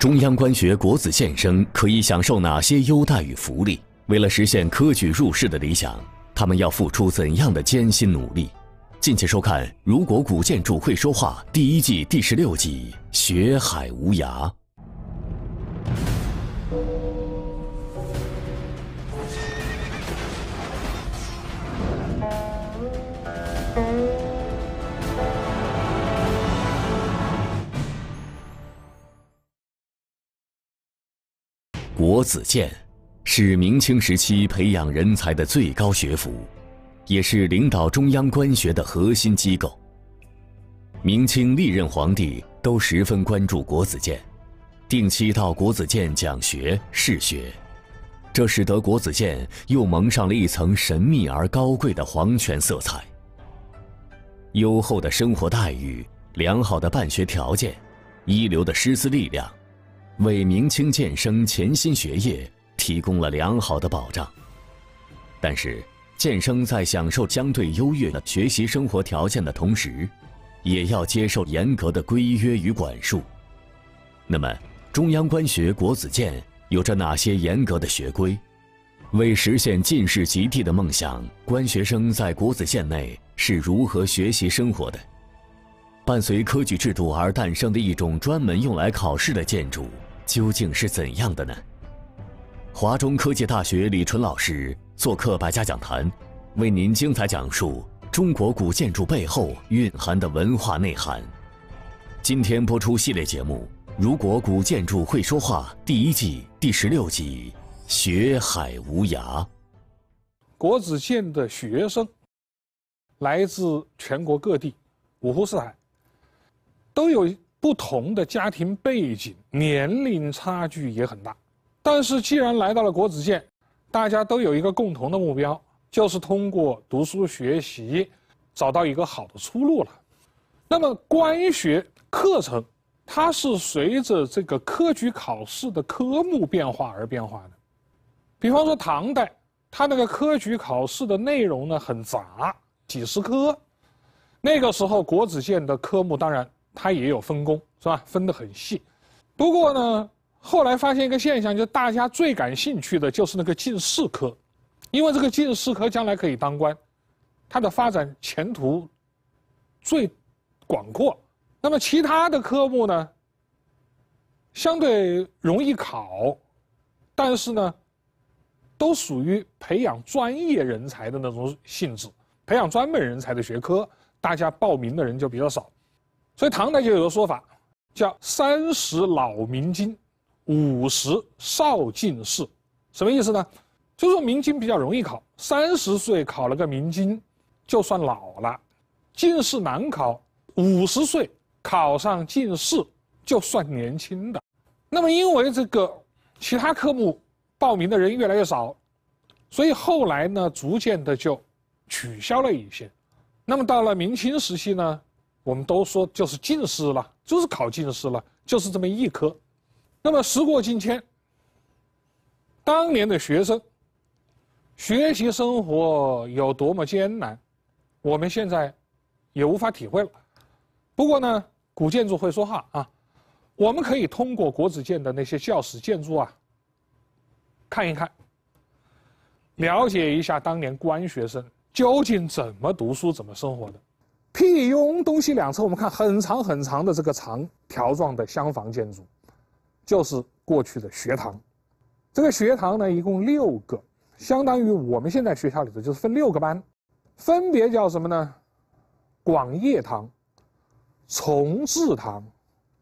中央官学国子监生可以享受哪些优待与福利？为了实现科举入仕的理想，他们要付出怎样的艰辛努力？敬请收看《如果古建筑会说话》第一季第十六集《学海无涯》。子建，是明清时期培养人才的最高学府，也是领导中央官学的核心机构。明清历任皇帝都十分关注国子监，定期到国子监讲学、试学，这使得国子监又蒙上了一层神秘而高贵的皇权色彩。优厚的生活待遇、良好的办学条件、一流的师资力量。为明清建生潜心学业提供了良好的保障，但是，建生在享受相对优越的学习生活条件的同时，也要接受严格的规约与管束。那么，中央官学国子监有着哪些严格的学规？为实现进士及第的梦想，官学生在国子监内是如何学习生活的？伴随科举制度而诞生的一种专门用来考试的建筑。究竟是怎样的呢？华中科技大学李纯老师做客百家讲坛，为您精彩讲述中国古建筑背后蕴含的文化内涵。今天播出系列节目《如果古建筑会说话》第一季第十六集《学海无涯》。国子监的学生来自全国各地、五湖四海，都有。不同的家庭背景、年龄差距也很大，但是既然来到了国子监，大家都有一个共同的目标，就是通过读书学习，找到一个好的出路了。那么，官学课程，它是随着这个科举考试的科目变化而变化的。比方说，唐代它那个科举考试的内容呢很杂，几十科。那个时候国子监的科目当然。它也有分工，是吧？分得很细。不过呢，后来发现一个现象，就大家最感兴趣的就是那个进士科，因为这个进士科将来可以当官，它的发展前途最广阔。那么其他的科目呢，相对容易考，但是呢，都属于培养专业人才的那种性质，培养专门人才的学科，大家报名的人就比较少。所以唐代就有个说法，叫三十老明经，五十少进士，什么意思呢？就是说明经比较容易考，三十岁考了个明经，就算老了；进士难考，五十岁考上进士就算年轻的。那么因为这个其他科目报名的人越来越少，所以后来呢，逐渐的就取消了一些。那么到了明清时期呢？我们都说就是进士了，就是考进士了，就是这么一科。那么时过境迁，当年的学生学习生活有多么艰难，我们现在也无法体会了。不过呢，古建筑会说话啊，我们可以通过国子监的那些教室建筑啊，看一看，了解一下当年官学生究竟怎么读书、怎么生活的。辟雍东西两侧，我们看很长很长的这个长条状的厢房建筑，就是过去的学堂。这个学堂呢，一共六个，相当于我们现在学校里头就是分六个班，分别叫什么呢？广业堂、从治堂、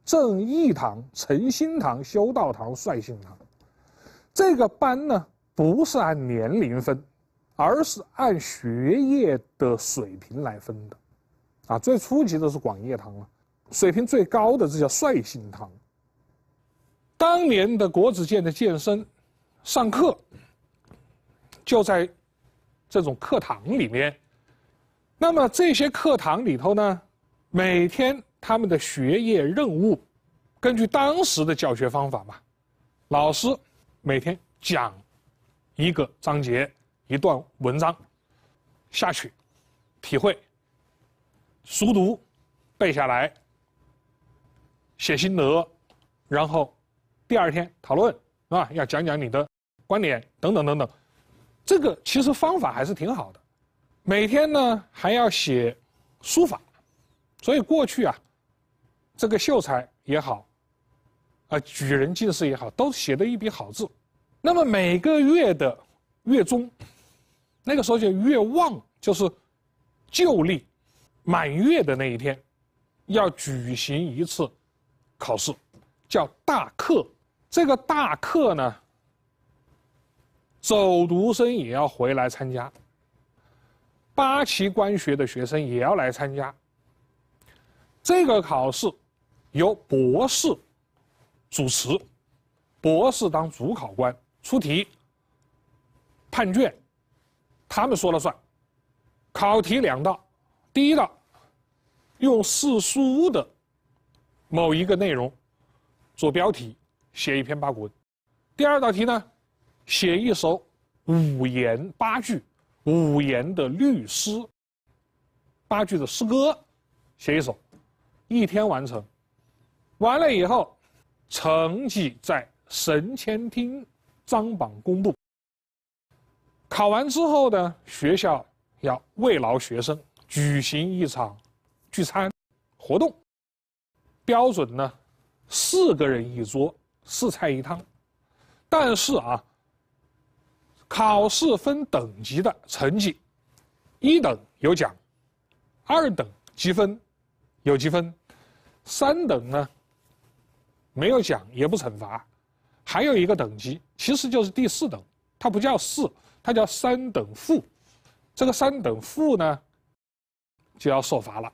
正义堂、诚心堂、修道堂、率性堂。这个班呢，不是按年龄分，而是按学业的水平来分的。啊，最初级的是广业堂了，水平最高的这叫率性堂。当年的国子监的健身、上课，就在这种课堂里面。那么这些课堂里头呢，每天他们的学业任务，根据当时的教学方法吧，老师每天讲一个章节、一段文章下去，体会。熟读，背下来，写心得，然后第二天讨论，啊，要讲讲你的观点等等等等，这个其实方法还是挺好的。每天呢还要写书法，所以过去啊，这个秀才也好，啊举人进士也好，都写得一笔好字。那么每个月的月中，那个时候叫月旺，就是旧历。满月的那一天，要举行一次考试，叫大课。这个大课呢，走读生也要回来参加，八旗官学的学生也要来参加。这个考试由博士主持，博士当主考官，出题、判卷，他们说了算。考题两道。第一道，用四书的某一个内容做标题，写一篇八股文。第二道题呢，写一首五言八句、五言的律诗、八句的诗歌，写一首，一天完成。完了以后，成绩在神前厅张榜公布。考完之后呢，学校要慰劳学生。举行一场聚餐活动，标准呢，四个人一桌，四菜一汤，但是啊，考试分等级的成绩，一等有奖，二等积分，有积分，三等呢，没有奖也不惩罚，还有一个等级，其实就是第四等，它不叫四，它叫三等负，这个三等负呢。就要受罚了。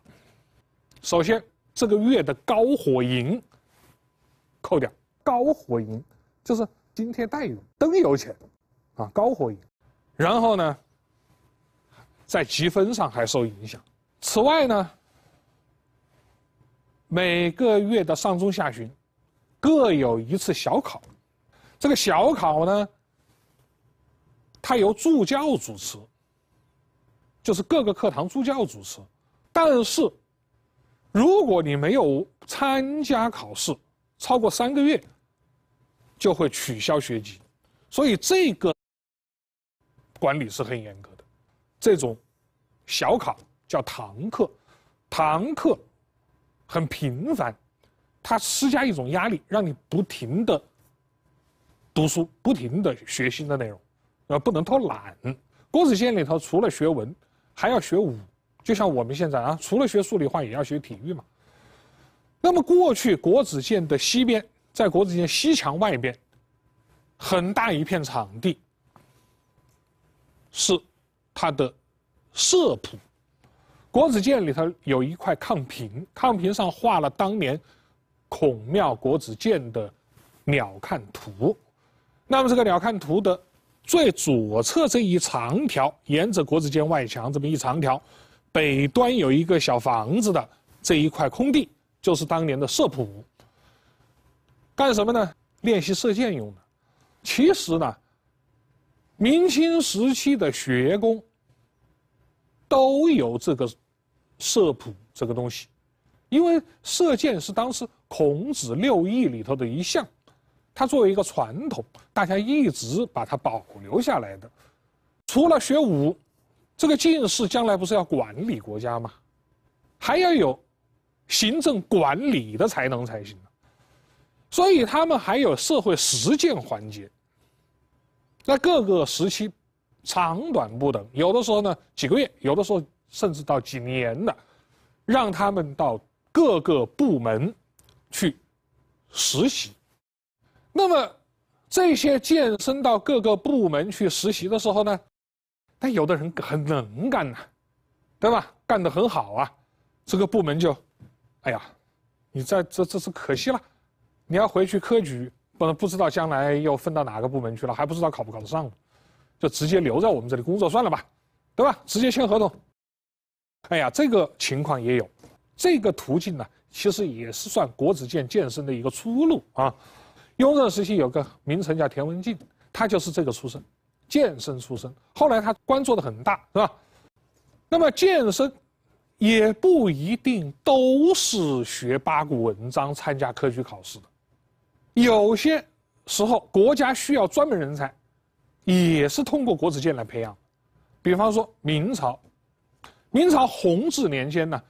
首先，这个月的高火银扣掉，高火银就是津贴待遇、灯油钱啊，高火银。然后呢，在积分上还受影响。此外呢，每个月的上中下旬，各有一次小考，这个小考呢，它由助教主持。就是各个课堂助教主持，但是，如果你没有参加考试超过三个月，就会取消学籍，所以这个管理是很严格的。这种小考叫堂课，堂课很频繁，它施加一种压力，让你不停的读书，不停的学新的内容，呃，不能偷懒。国子监里头除了学文，还要学武，就像我们现在啊，除了学数理化，也要学体育嘛。那么过去国子监的西边，在国子监西墙外边，很大一片场地是它的射谱。国子监里头有一块炕屏，炕屏上画了当年孔庙国子监的鸟瞰图。那么这个鸟瞰图的。最左侧这一长条，沿着国子监外墙这么一长条，北端有一个小房子的这一块空地，就是当年的射圃。干什么呢？练习射箭用的。其实呢，明清时期的学宫都有这个射谱这个东西，因为射箭是当时孔子六艺里头的一项。它作为一个传统，大家一直把它保留下来的。除了学武，这个进士将来不是要管理国家吗？还要有行政管理的才能才行呢。所以他们还有社会实践环节。那各个时期长短不等，有的时候呢几个月，有的时候甚至到几年的，让他们到各个部门去实习。那么，这些健身到各个部门去实习的时候呢，那有的人很能干呐，对吧？干得很好啊，这个部门就，哎呀，你在这这是可惜了，你要回去科举不能不知道将来又分到哪个部门去了，还不知道考不考得上，就直接留在我们这里工作算了吧，对吧？直接签合同。哎呀，这个情况也有，这个途径呢，其实也是算国子监健身的一个出路啊。雍正时期有个名臣叫田文镜，他就是这个出身，剑身出身。后来他官做的很大，是吧？那么剑身也不一定都是学八股文章参加科举考试的，有些时候国家需要专门人才，也是通过国子监来培养。比方说明朝，明朝弘治年间呢，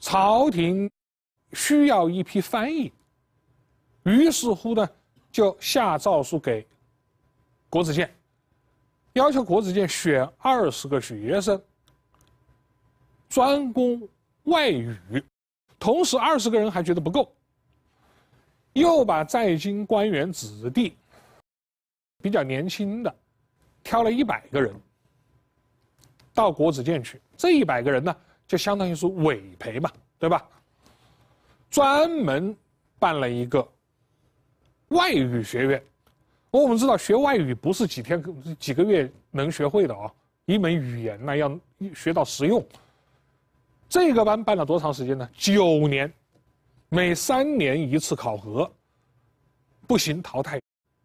朝廷需要一批翻译。于是乎呢，就下诏书给国子监，要求国子监选二十个学生，专攻外语。同时，二十个人还觉得不够，又把在京官员子弟比较年轻的，挑了一百个人到国子监去。这一百个人呢，就相当于是委培嘛，对吧？专门办了一个。外语学院，我们知道学外语不是几天、几个月能学会的啊。一门语言那要学到实用。这个班办了多长时间呢？九年，每三年一次考核，不行淘汰，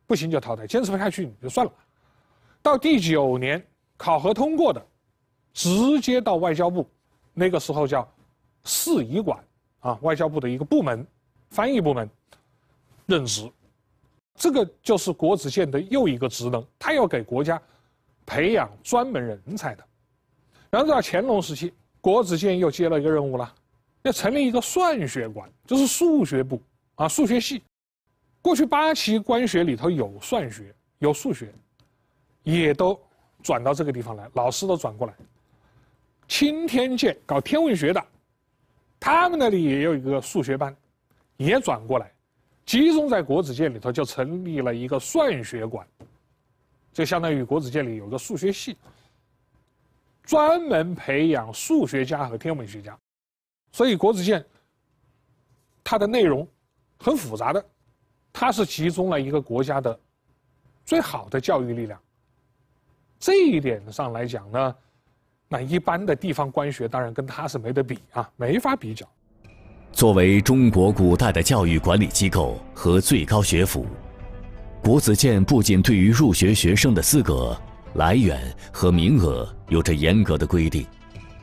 不行就淘汰，坚持不下去你就算了。到第九年考核通过的，直接到外交部，那个时候叫市译馆啊，外交部的一个部门，翻译部门任职。这个就是国子监的又一个职能，他要给国家培养专门人才的。然后到乾隆时期，国子监又接了一个任务了，要成立一个算学馆，就是数学部啊，数学系。过去八旗官学里头有算学、有数学，也都转到这个地方来，老师都转过来。钦天监搞天文学的，他们那里也有一个数学班，也转过来。集中在国子监里头，就成立了一个算学馆，就相当于国子监里有个数学系，专门培养数学家和天文学家。所以国子监它的内容很复杂的，它是集中了一个国家的最好的教育力量。这一点上来讲呢，那一般的地方官学当然跟它是没得比啊，没法比较。作为中国古代的教育管理机构和最高学府，国子监不仅对于入学学生的资格、来源和名额有着严格的规定，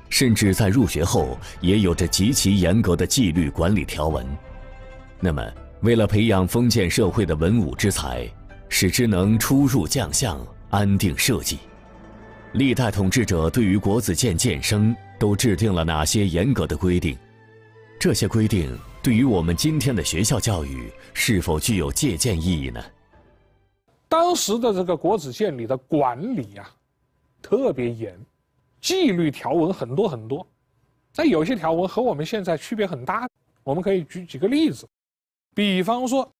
甚至在入学后也有着极其严格的纪律管理条文。那么，为了培养封建社会的文武之才，使之能出入将相、安定社稷，历代统治者对于国子监建生都制定了哪些严格的规定？这些规定对于我们今天的学校教育是否具有借鉴意义呢？当时的这个国子监里的管理呀，特别严，纪律条文很多很多。但有些条文和我们现在区别很大。我们可以举几个例子，比方说，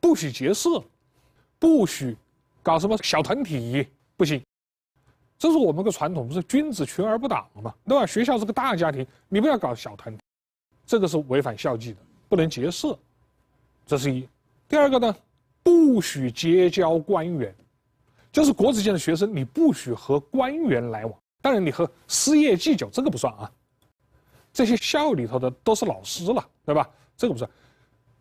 不许结社，不许搞什么小团体，不行。这是我们个传统，不是君子群而不党嘛，对吧？学校是个大家庭，你不要搞小团体。这个是违反校纪的，不能结社，这是一。第二个呢，不许结交官员，就是国子监的学生，你不许和官员来往。当然，你和私业计较这个不算啊。这些校里头的都是老师了，对吧？这个不算，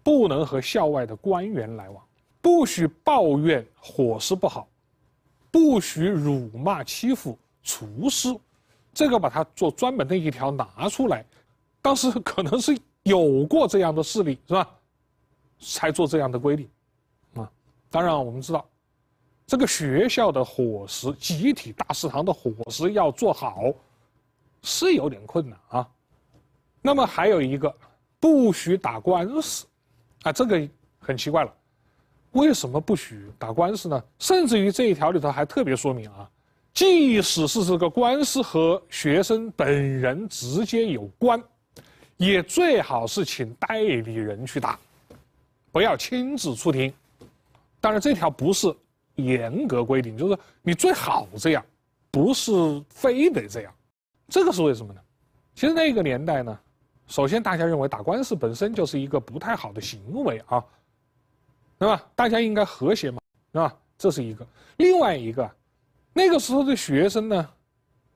不能和校外的官员来往。不许抱怨伙食不好，不许辱骂欺负厨师，这个把它做专门的一条拿出来。当时可能是有过这样的事例，是吧？才做这样的规定啊。当然，我们知道，这个学校的伙食，集体大食堂的伙食要做好，是有点困难啊。那么还有一个，不许打官司啊，这个很奇怪了。为什么不许打官司呢？甚至于这一条里头还特别说明啊，即使是这个官司和学生本人直接有关。也最好是请代理人去打，不要亲自出庭。当然，这条不是严格规定，就是你最好这样，不是非得这样。这个是为什么呢？其实那个年代呢，首先大家认为打官司本身就是一个不太好的行为啊，对吧？大家应该和谐嘛，对吧？这是一个。另外一个，那个时候的学生呢，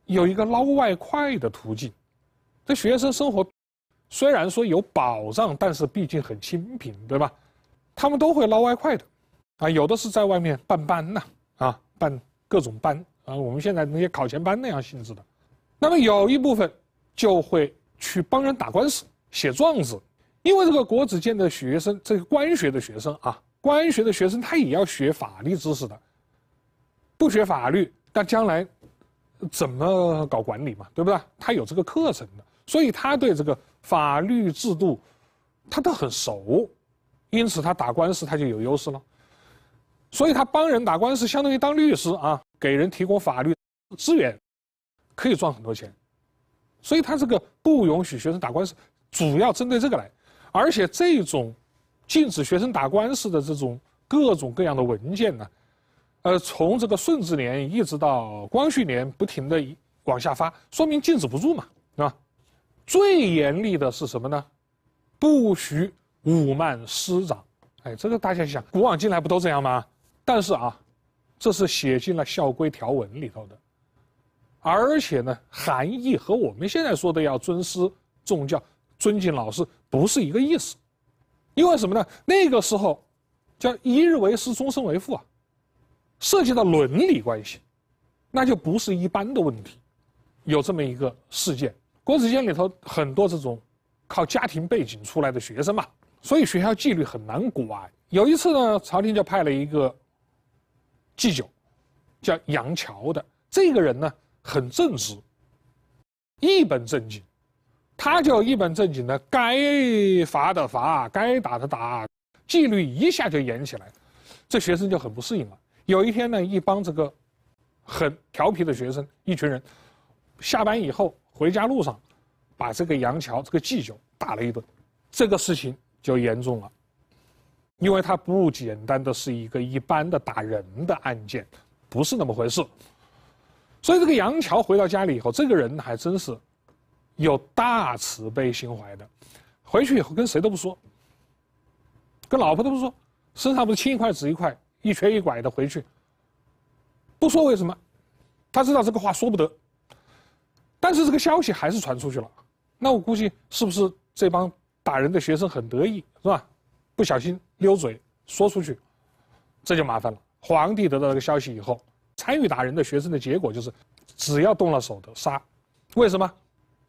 有一个捞外快的途径，这学生生活。虽然说有保障，但是毕竟很清贫，对吧？他们都会捞外快的，啊，有的是在外面办班呐，啊，办各种班，啊，我们现在那些考前班那样性质的，那么有一部分就会去帮人打官司、写状子，因为这个国子监的学生，这个官学的学生啊，官学的学生他也要学法律知识的，不学法律，那将来怎么搞管理嘛，对不对？他有这个课程的，所以他对这个。法律制度，他都很熟，因此他打官司他就有优势了。所以他帮人打官司，相当于当律师啊，给人提供法律资源，可以赚很多钱。所以他这个不允许学生打官司，主要针对这个来。而且这种禁止学生打官司的这种各种各样的文件呢，呃，从这个顺治年一直到光绪年，不停的往下发，说明禁止不住嘛，啊。最严厉的是什么呢？不许舞慢师长。哎，这个大家想，古往今来不都这样吗？但是啊，这是写进了校规条文里头的，而且呢，含义和我们现在说的要尊师重教、尊敬老师不是一个意思。因为什么呢？那个时候，叫一日为师，终身为父啊，涉及到伦理关系，那就不是一般的问题。有这么一个事件。国子监里头很多这种靠家庭背景出来的学生嘛，所以学校纪律很难管。有一次呢，朝廷就派了一个祭酒，叫杨桥的。这个人呢很正直，一本正经，他就一本正经的该罚的罚，该打的打，纪律一下就严起来，这学生就很不适应了。有一天呢，一帮这个很调皮的学生，一群人。下班以后回家路上，把这个杨桥这个祭酒打了一顿，这个事情就严重了，因为他不简单的是一个一般的打人的案件，不是那么回事，所以这个杨桥回到家里以后，这个人还真是有大慈悲心怀的，回去以后跟谁都不说，跟老婆都不说，身上不是青一块紫一块，一瘸一拐的回去，不说为什么，他知道这个话说不得。但是这个消息还是传出去了，那我估计是不是这帮打人的学生很得意，是吧？不小心溜嘴说出去，这就麻烦了。皇帝得到这个消息以后，参与打人的学生的结果就是，只要动了手的杀。为什么？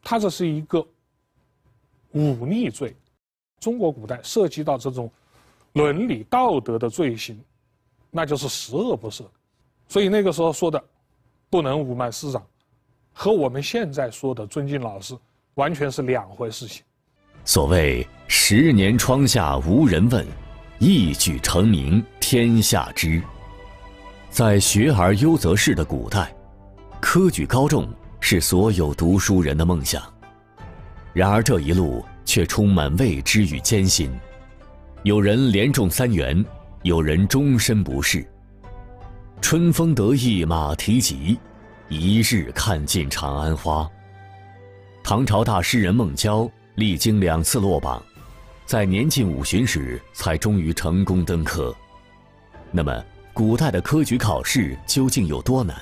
他这是一个忤逆罪。中国古代涉及到这种伦理道德的罪行，那就是十恶不赦。所以那个时候说的，不能忤慢师长。和我们现在说的尊敬老师完全是两回事情。所谓“十年窗下无人问，一举成名天下知”。在“学而优则仕”的古代，科举高中是所有读书人的梦想。然而这一路却充满未知与艰辛，有人连中三元，有人终身不仕。春风得意马蹄疾。一日看尽长安花。唐朝大诗人孟郊历经两次落榜，在年近五旬时才终于成功登科。那么，古代的科举考试究竟有多难？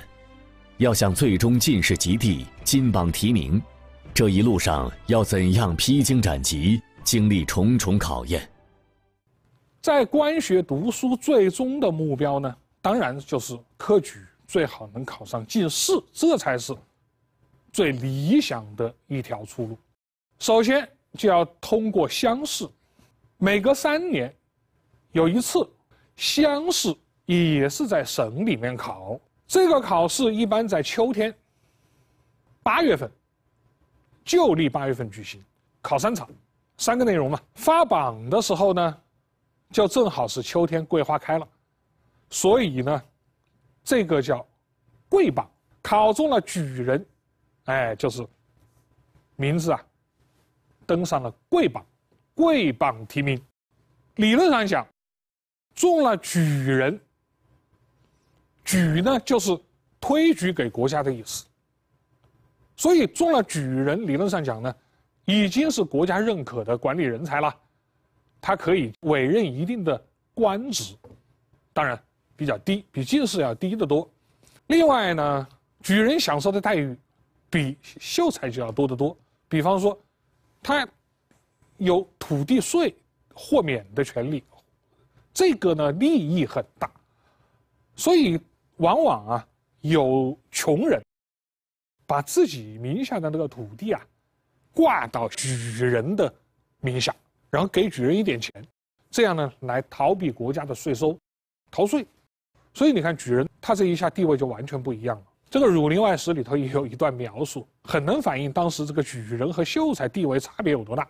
要想最终进士及第、金榜题名，这一路上要怎样披荆斩棘、经历重重考验？在官学读书，最终的目标呢？当然就是科举。最好能考上进士，这才是最理想的一条出路。首先就要通过乡试，每隔三年有一次乡试，也是在省里面考。这个考试一般在秋天八月份，旧历八月份举行，考三场，三个内容嘛。发榜的时候呢，就正好是秋天桂花开了，所以呢。这个叫“桂榜”，考中了举人，哎，就是名字啊，登上了桂榜，桂榜提名。理论上讲，中了举人，举呢就是推举给国家的意思。所以中了举人，理论上讲呢，已经是国家认可的管理人才了，他可以委任一定的官职。当然。比较低，比进士要低得多。另外呢，举人享受的待遇，比秀才就要多得多。比方说，他有土地税豁免的权利，这个呢利益很大，所以往往啊有穷人，把自己名下的那个土地啊挂到举人的名下，然后给举人一点钱，这样呢来逃避国家的税收，逃税。所以你看，举人他这一下地位就完全不一样了。这个《儒林外史》里头也有一段描述，很能反映当时这个举人和秀才地位差别有多大。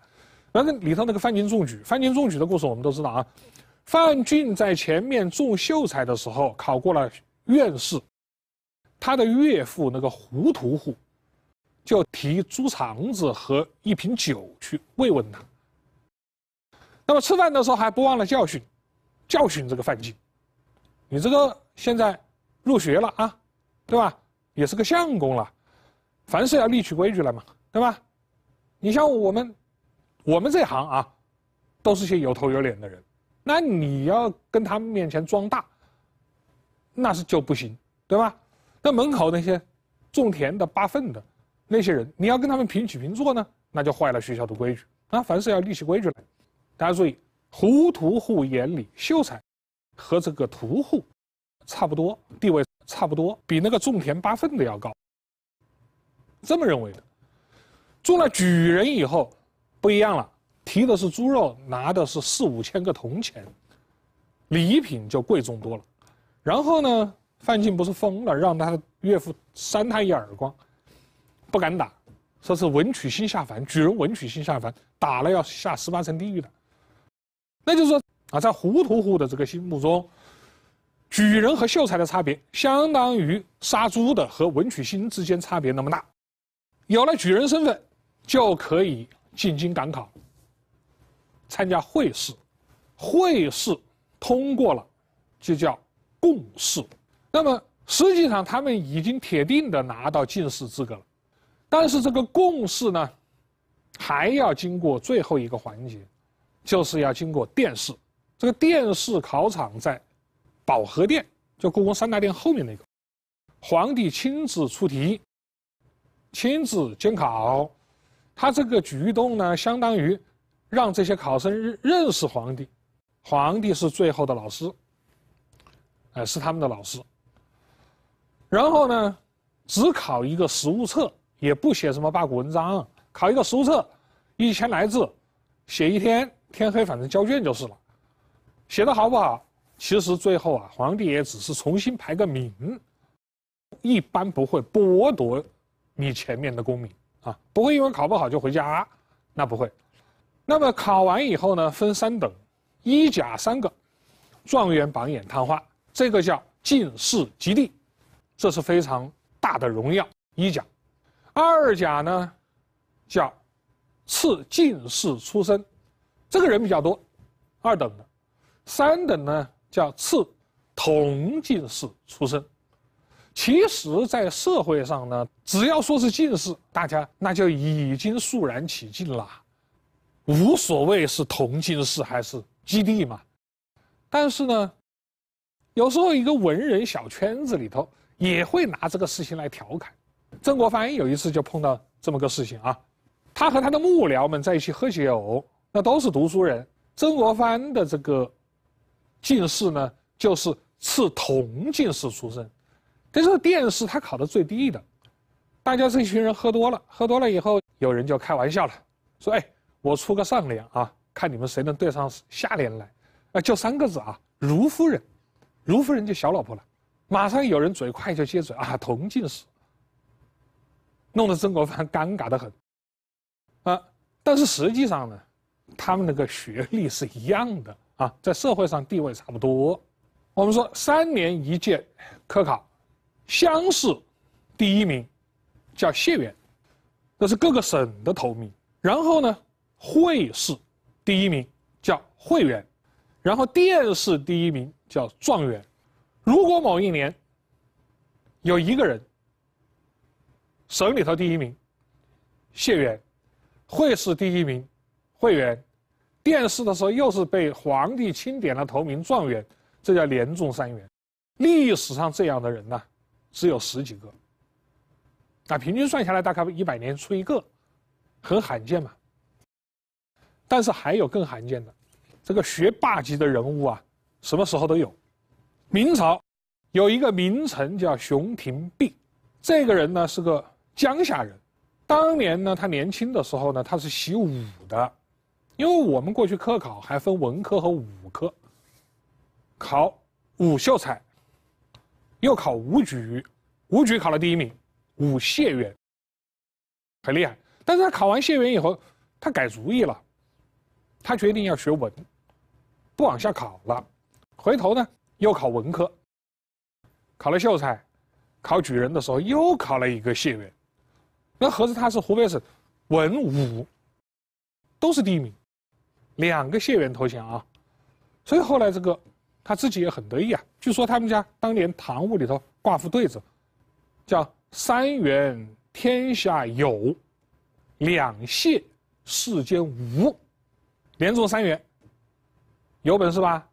那个里头那个范进中举，范进中举的故事我们都知道啊。范进在前面中秀才的时候考过了院士，他的岳父那个胡屠户就提猪肠子和一瓶酒去慰问他。那么吃饭的时候还不忘了教训，教训这个范进。你这个现在入学了啊，对吧？也是个相公了，凡事要立起规矩来嘛，对吧？你像我们，我们这行啊，都是些有头有脸的人，那你要跟他们面前装大，那是就不行，对吧？那门口那些种田的、扒粪的那些人，你要跟他们平起平坐呢，那就坏了学校的规矩。啊！凡事要立起规矩来，大家注意，糊涂户眼里秀才。和这个屠户差不多，地位差不多，比那个种田八分的要高。这么认为的，中了举人以后不一样了，提的是猪肉，拿的是四五千个铜钱，礼品就贵重多了。然后呢，范进不是疯了，让他的岳父扇他一耳光，不敢打，说是文曲星下凡，举人文曲星下凡，打了要下十八层地狱的。那就是说。啊，在胡屠户的这个心目中，举人和秀才的差别，相当于杀猪的和文曲星之间差别那么大。有了举人身份，就可以进京赶考，参加会试。会试通过了，就叫贡士。那么实际上他们已经铁定的拿到进士资格了。但是这个贡士呢，还要经过最后一个环节，就是要经过殿试。这个殿试考场在保和殿，就故宫三大殿后面那个。皇帝亲自出题、亲自监考，他这个举动呢，相当于让这些考生认识皇帝，皇帝是最后的老师，哎，是他们的老师。然后呢，只考一个实物册，也不写什么八股文章，考一个实物册，一千来字，写一天，天黑反正交卷就是了。写的好不好？其实最后啊，皇帝也只是重新排个名，一般不会剥夺你前面的功名啊，不会因为考不好就回家，那不会。那么考完以后呢，分三等，一甲三个，状元、榜眼、探花，这个叫进士及第，这是非常大的荣耀。一甲，二甲呢，叫赐进士出身，这个人比较多，二等的。三等呢叫次，同进士出身。其实，在社会上呢，只要说是进士，大家那就已经肃然起敬了，无所谓是同进士还是基地嘛。但是呢，有时候一个文人小圈子里头也会拿这个事情来调侃。曾国藩有一次就碰到这么个事情啊，他和他的幕僚们在一起喝酒，那都是读书人。曾国藩的这个。进士呢，就是赐同进士出身，但是殿试他考的最低的，大家这群人喝多了，喝多了以后，有人就开玩笑了，说：“哎，我出个上联啊，看你们谁能对上下联来。”啊，就三个字啊，“如夫人”，如夫人就小老婆了，马上有人嘴快就接嘴啊，“同进士”，弄得曾国藩尴尬的很，啊，但是实际上呢，他们那个学历是一样的。啊，在社会上地位差不多。我们说三年一届科考，乡试第一名叫解元，那是各个省的头名。然后呢，会试第一名叫会员，然后殿试第一名叫状元。如果某一年有一个人省里头第一名，解元，会试第一名，会员，殿试的时候，又是被皇帝钦点了头名状元，这叫连中三元。历史上这样的人呢，只有十几个。那平均算下来，大概一百年出一个，很罕见嘛。但是还有更罕见的，这个学霸级的人物啊，什么时候都有。明朝有一个名臣叫熊廷弼，这个人呢是个江夏人，当年呢他年轻的时候呢，他是习武的。因为我们过去科考还分文科和武科，考武秀才，又考武举，武举考了第一名，武解元，很厉害。但是他考完解元以后，他改主意了，他决定要学文，不往下考了，回头呢又考文科，考了秀才，考举人的时候又考了一个解元，那合着他是湖北省文武都是第一名。两个谢元头衔啊，所以后来这个他自己也很得意啊。据说他们家当年堂屋里头挂副对子，叫“三元天下有，两谢世间无”，连中三元，有本事吧？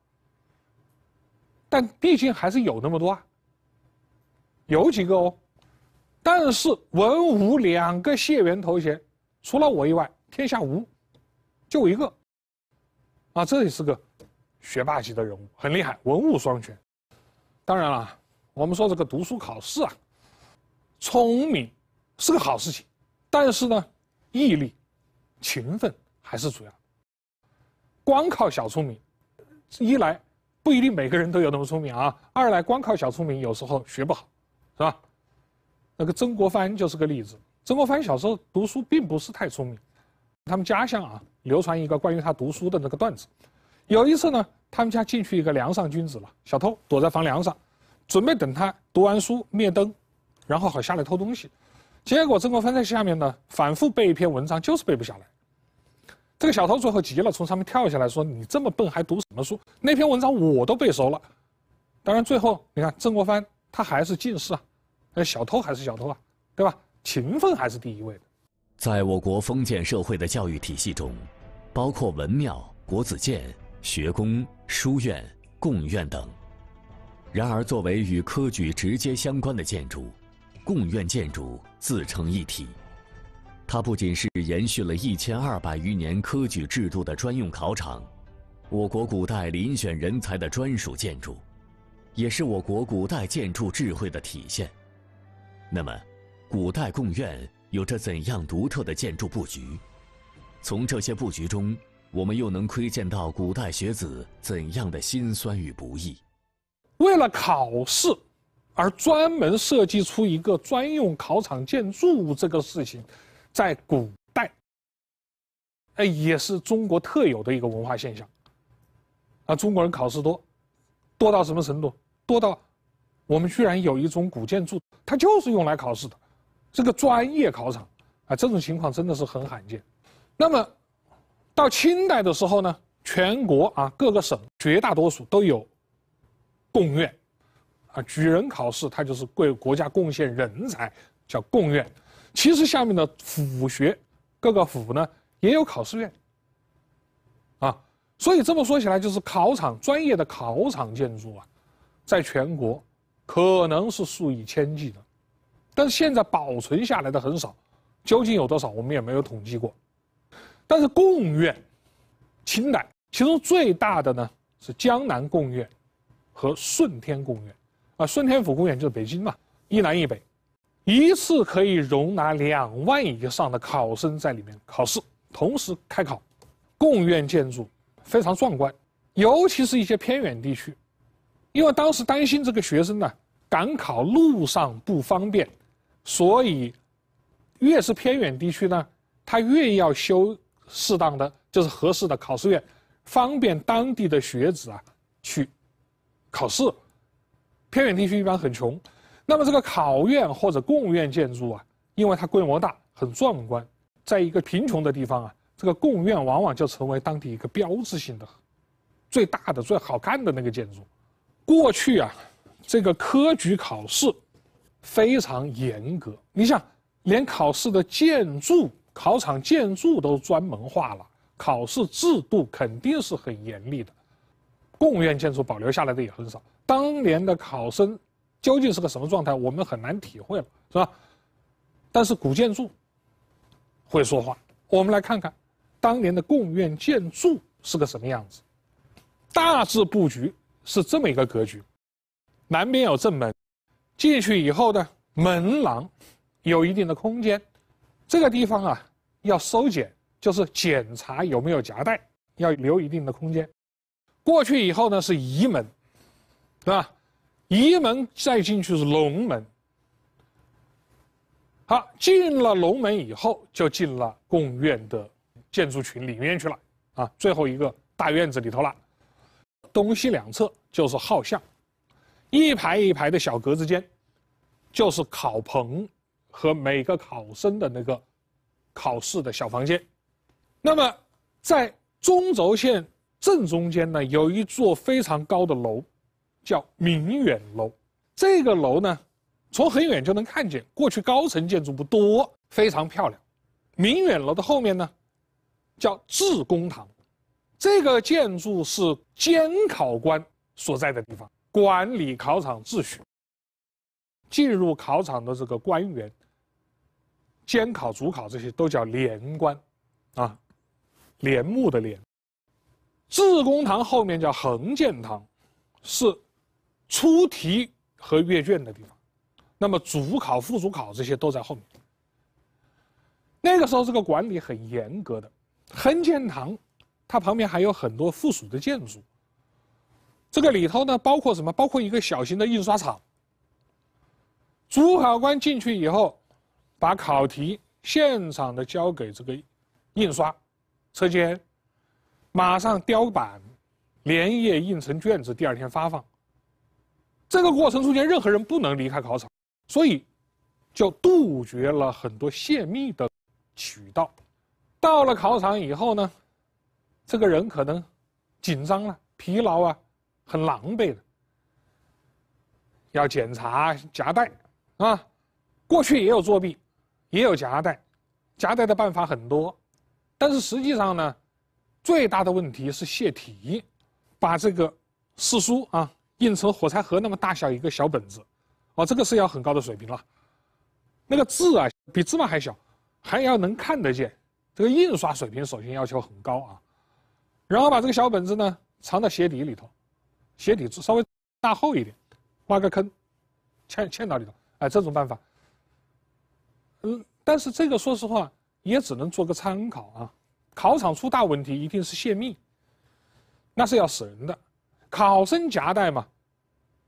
但毕竟还是有那么多啊，有几个哦。但是文武两个谢元头衔，除了我以外，天下无，就我一个。啊，这也是个学霸级的人物，很厉害，文武双全。当然了，我们说这个读书考试啊，聪明是个好事情，但是呢，毅力、勤奋还是主要。光靠小聪明，一来不一定每个人都有那么聪明啊；二来光靠小聪明有时候学不好，是吧？那个曾国藩就是个例子。曾国藩小时候读书并不是太聪明。他们家乡啊，流传一个关于他读书的那个段子。有一次呢，他们家进去一个梁上君子了，小偷躲在房梁上，准备等他读完书灭灯，然后好下来偷东西。结果曾国藩在下面呢，反复背一篇文章，就是背不下来。这个小偷最后急了，从上面跳下来说：“你这么笨，还读什么书？那篇文章我都背熟了。”当然，最后你看，曾国藩他还是进士啊，那小偷还是小偷啊，对吧？勤奋还是第一位的。在我国封建社会的教育体系中，包括文庙、国子监、学宫、书院、贡院等。然而，作为与科举直接相关的建筑，贡院建筑自成一体。它不仅是延续了一千二百余年科举制度的专用考场，我国古代遴选人才的专属建筑，也是我国古代建筑智慧的体现。那么，古代贡院？有着怎样独特的建筑布局？从这些布局中，我们又能窥见到古代学子怎样的辛酸与不易？为了考试而专门设计出一个专用考场建筑，这个事情在古代哎也是中国特有的一个文化现象啊！中国人考试多，多到什么程度？多到我们居然有一种古建筑，它就是用来考试的。这个专业考场啊，这种情况真的是很罕见。那么，到清代的时候呢，全国啊各个省绝大多数都有贡院啊，举人考试它就是为国家贡献人才，叫贡院。其实下面的府学，各个府呢也有考试院啊。所以这么说起来，就是考场专业的考场建筑啊，在全国可能是数以千计的。但是现在保存下来的很少，究竟有多少，我们也没有统计过。但是贡院、清代其中最大的呢是江南贡院和顺天贡院，啊，顺天府贡院就是北京嘛，一南一北，一次可以容纳两万以上的考生在里面考试，同时开考。贡院建筑非常壮观，尤其是一些偏远地区，因为当时担心这个学生呢赶考路上不方便。所以，越是偏远地区呢，它越要修适当的，就是合适的考试院，方便当地的学子啊去考试。偏远地区一般很穷，那么这个考院或者贡院建筑啊，因为它规模大，很壮观，在一个贫穷的地方啊，这个贡院往往就成为当地一个标志性的、最大的、最好看的那个建筑。过去啊，这个科举考试。非常严格，你想，连考试的建筑、考场建筑都专门化了，考试制度肯定是很严厉的。贡院建筑保留下来的也很少，当年的考生究竟是个什么状态，我们很难体会了，是吧？但是古建筑会说话，我们来看看当年的贡院建筑是个什么样子。大致布局是这么一个格局，南边有正门。进去以后呢，门廊有一定的空间，这个地方啊要收检，就是检查有没有夹带，要留一定的空间。过去以后呢是移门，对吧？移门再进去是龙门。好，进了龙门以后就进了贡院的建筑群里面去了，啊，最后一个大院子里头了，东西两侧就是号巷。一排一排的小格子间，就是考棚和每个考生的那个考试的小房间。那么，在中轴线正中间呢，有一座非常高的楼，叫明远楼。这个楼呢，从很远就能看见。过去高层建筑不多，非常漂亮。明远楼的后面呢，叫致公堂，这个建筑是监考官所在的地方。管理考场秩序。进入考场的这个官员、监考、主考这些都叫连官，啊，连幕的连。自公堂后面叫横建堂，是出题和阅卷的地方。那么主考、副主考这些都在后面。那个时候这个管理很严格的，横建堂，它旁边还有很多附属的建筑。这个里头呢，包括什么？包括一个小型的印刷厂。主考官进去以后，把考题现场的交给这个印刷车间，马上雕版，连夜印成卷子，第二天发放。这个过程中间，任何人不能离开考场，所以就杜绝了很多泄密的渠道。到了考场以后呢，这个人可能紧张了，疲劳啊。很狼狈的，要检查夹带，啊，过去也有作弊，也有夹带，夹带的办法很多，但是实际上呢，最大的问题是泄题，把这个四书啊印成火柴盒那么大小一个小本子，哦，这个是要很高的水平了，那个字啊比芝麻还小，还要能看得见，这个印刷水平首先要求很高啊，然后把这个小本子呢藏到鞋底里头。鞋底子稍微大厚一点，挖个坑，嵌嵌到里头，哎，这种办法。嗯，但是这个说实话也只能做个参考啊。考场出大问题一定是泄密，那是要死人的。考生夹带嘛，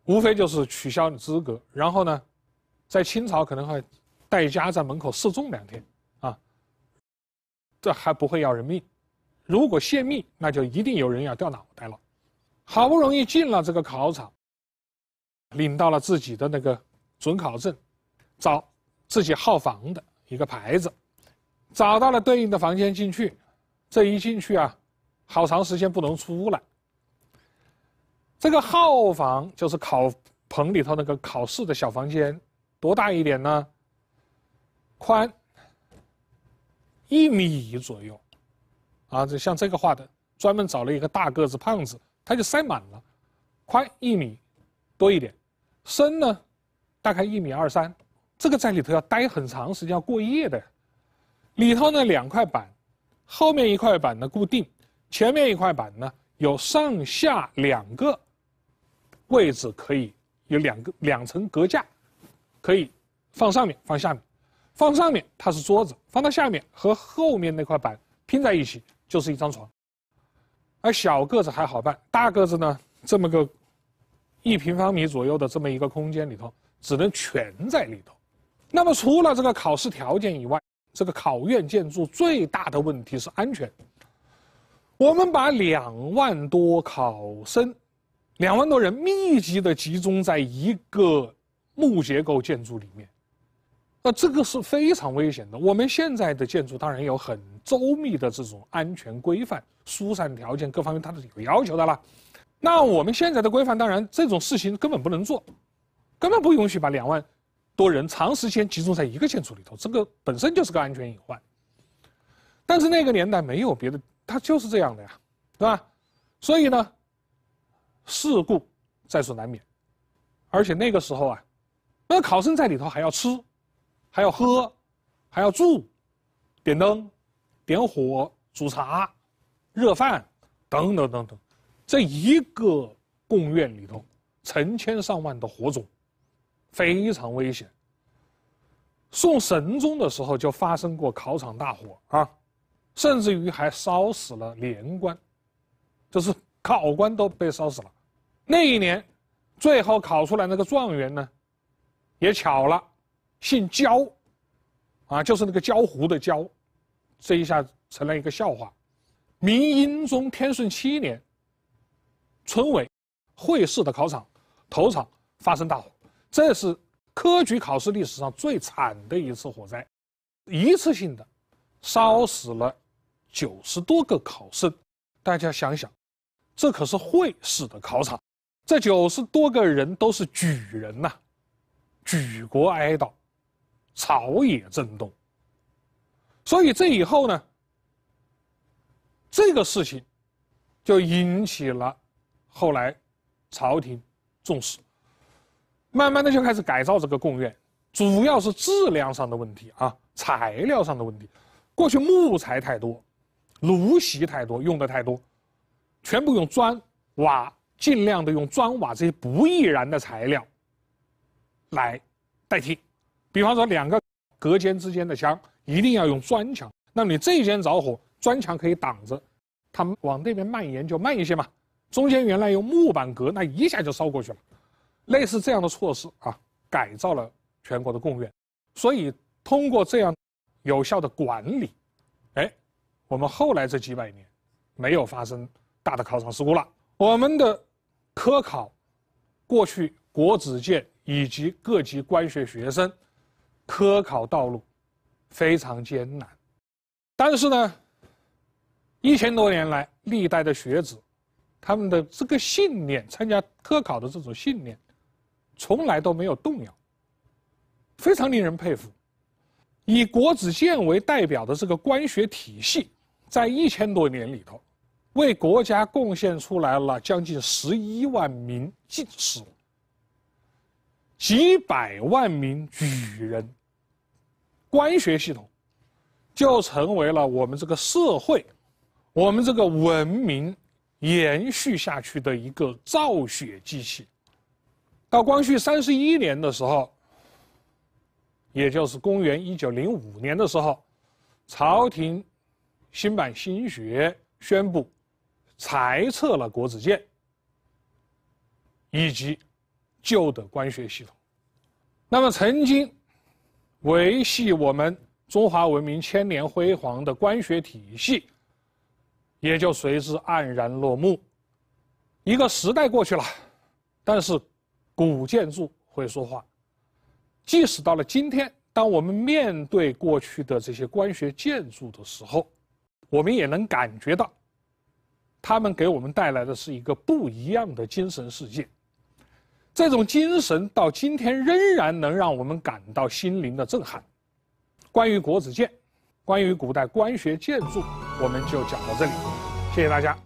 无非就是取消你资格，然后呢，在清朝可能会带家在门口示众两天啊。这还不会要人命，如果泄密，那就一定有人要掉脑袋了。好不容易进了这个考场，领到了自己的那个准考证，找自己号房的一个牌子，找到了对应的房间进去，这一进去啊，好长时间不能出来。这个号房就是考棚里头那个考试的小房间，多大一点呢？宽一米左右，啊，这像这个画的，专门找了一个大个子胖子。它就塞满了，宽一米多一点，深呢大概一米二三，这个在里头要待很长时间，要过夜的。里头呢两块板，后面一块板呢固定，前面一块板呢有上下两个位置可以，有两个两层隔架，可以放上面放下面，放上面它是桌子，放到下面和后面那块板拼在一起就是一张床。而小个子还好办，大个子呢？这么个一平方米左右的这么一个空间里头，只能蜷在里头。那么除了这个考试条件以外，这个考院建筑最大的问题是安全。我们把两万多考生，两万多人密集的集中在一个木结构建筑里面。那这个是非常危险的。我们现在的建筑当然有很周密的这种安全规范、疏散条件各方面，它是有要求的啦。那我们现在的规范，当然这种事情根本不能做，根本不允许把两万多人长时间集中在一个建筑里头，这个本身就是个安全隐患。但是那个年代没有别的，它就是这样的呀，对吧？所以呢，事故在所难免。而且那个时候啊，那考生在里头还要吃。还要喝，还要住，点灯，点火，煮茶，热饭，等等等等。这一个贡院里头，成千上万的火种，非常危险。宋神宗的时候就发生过考场大火啊，甚至于还烧死了连官，就是考官都被烧死了。那一年，最后考出来那个状元呢，也巧了。姓焦，啊，就是那个焦湖的焦，这一下成了一个笑话。明英宗天顺七年，村委会试的考场，头场发生大火，这是科举考试历史上最惨的一次火灾，一次性的烧死了九十多个考生。大家想想，这可是会试的考场，这九十多个人都是举人呐，举国哀悼。朝野震动，所以这以后呢，这个事情就引起了后来朝廷重视，慢慢的就开始改造这个贡院，主要是质量上的问题啊，材料上的问题，过去木材太多，炉席太多，用的太多，全部用砖瓦，尽量的用砖瓦这些不易燃的材料来代替。比方说，两个隔间之间的墙一定要用砖墙。那你这间着火，砖墙可以挡着，它往那边蔓延就慢一些嘛。中间原来用木板隔，那一下就烧过去了。类似这样的措施啊，改造了全国的贡院。所以通过这样有效的管理，哎，我们后来这几百年没有发生大的考场事故了。我们的科考，过去国子监以及各级官学学生。科考道路非常艰难，但是呢，一千多年来，历代的学子，他们的这个信念，参加科考的这种信念，从来都没有动摇，非常令人佩服。以国子监为代表的这个官学体系，在一千多年里头，为国家贡献出来了将近十一万名进士。几百万名举人，官学系统，就成为了我们这个社会、我们这个文明延续下去的一个造血机器。到光绪三十一年的时候，也就是公元一九零五年的时候，朝廷新版新学宣布裁撤了国子监，以及。旧的官学系统，那么曾经维系我们中华文明千年辉煌的官学体系，也就随之黯然落幕。一个时代过去了，但是古建筑会说话，即使到了今天，当我们面对过去的这些官学建筑的时候，我们也能感觉到，他们给我们带来的是一个不一样的精神世界。这种精神到今天仍然能让我们感到心灵的震撼。关于国子监，关于古代官学建筑，我们就讲到这里，谢谢大家。